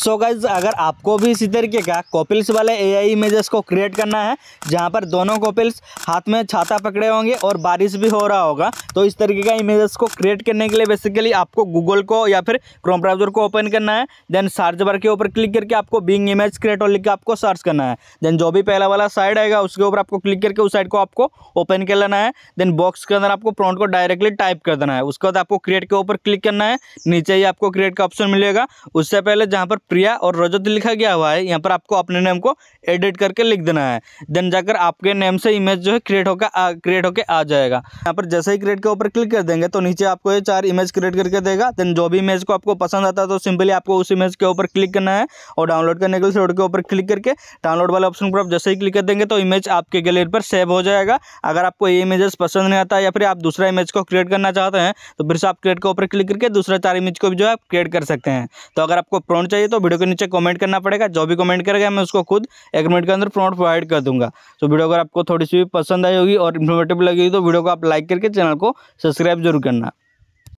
so guys अगर आपको भी इसी तरीके का कॉपिल्स वाले एआई इमेजेस को क्रिएट करना है जहाँ पर दोनों कॉपिल्स हाथ में छाता पकड़े होंगे और बारिश भी हो रहा होगा तो इस तरीके का इमेजेस को क्रिएट करने के लिए बेसिकली आपको गूगल को या फिर क्रोम ब्राउजर को ओपन करना है देन सर्च बार के ऊपर क्लिक करके आपको बिंग इमेज क्रिएट और लिख के आपको सर्च करना है देन जो भी पहला वाला साइड आएगा उसके ऊपर आपको क्लिक करके उस साइड को आपको ओपन कर लेना है देन बॉक्स के अंदर आपको प्रॉन्ट को डायरेक्टली टाइप कर देना है उसके बाद आपको क्रिएट के ऊपर क्लिक करना है नीचे ही आपको क्रिएट का ऑप्शन मिलेगा उससे पहले जहाँ पर प्रिया और रजत तो लिखा गया हुआ है यहाँ पर आपको अपने नेम को एडिट करके लिख देना है देन जाकर आपके नेम से इमेज जो है क्रिएट होकर क्रिएट होकर आ जाएगा यहाँ पर जैसे ही क्रिएट के ऊपर क्लिक कर देंगे तो नीचे आपको ये चार इमेज क्रिएट करके देगा देन जो भी इमेज को आपको पसंद आता है तो सिंपली आपको उस इमेज के ऊपर क्लिक करना है और डाउनलोड करने के लिए के ऊपर क्लिक करके डाउनलोड वाले ऑप्शन पर आप जैसे ही क्लिक कर देंगे तो इमेज आपके गैलरी पर सेव हो जाएगा अगर आपको ये इमेजेस पसंद नहीं आता या फिर आप दूसरा इमेज को क्रिएट करना चाहते हैं तो फिर से आप क्रिएट के ऊपर क्लिक करके दूसरा चार इमेज को भी जो है आप क्रिएट कर सकते हैं तो अगर आपको प्रोन चाहिए तो वीडियो के नीचे कमेंट करना पड़ेगा जो भी कमेंट करेगा मैं उसको खुद एक मिनट के अंदर प्रोमोट प्रोवाइड कर दूंगा तो वीडियो अगर आपको थोड़ी सी भी पसंद आई होगी और इन्फॉर्मेटिव लगेगी तो वीडियो को आप लाइक करके चैनल को सब्सक्राइब जरूर करना